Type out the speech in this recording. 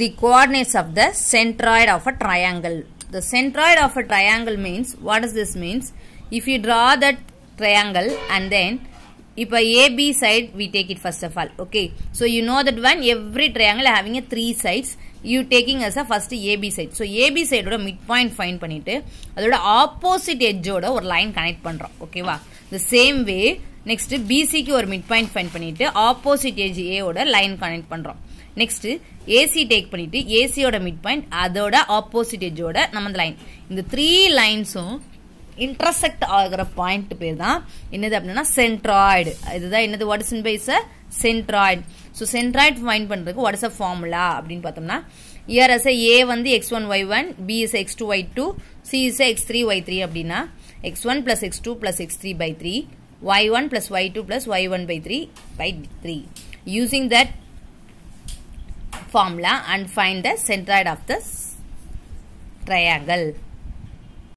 the coordinates of the centroid of a triangle. The centroid of a triangle means, what does this means? If you draw that triangle and then, if a AB side we take it first of all, okay? So you know that one, every triangle having a three sides, you taking as a first AB side. So AB side would a midpoint find பண்ணிட்டு, அதோட opposite edge would ஒரு line connect பண்ணிரும், okay wow. The same way, next BCக்கு or midpoint find பண்ணிட்டு, opposite edge A ஓட line connect பண்ணிரும். Next AC take பண்ணிவிட்டு ஏசியோட மிட் பாயிண்ட் அதோட ஆப்போசிட் எஜோட நம்ம லைன் இந்த த்ரீ லைன்ஸும் இன்டர்செக்ட் ஆகிற பாயிண்ட் பேர் தான் என்னது அப்படின்னா சென்ட்ராய்டு இதுதான் என்னது வாட் இஸ் இன் பைஸ் a centroid so centroid find பண்ணுறதுக்கு வாட் இஸ் அ ஃபார்முலா அப்படின்னு பார்த்தோம்னா இஆர்எஸ் ஏ வந்து X one Y one B is X two Y two C is X three Y three அப்படின்னா X one plus X two plus x three by three y one plus y two plus y one by three by three using that formula and find the centroid of this triangle.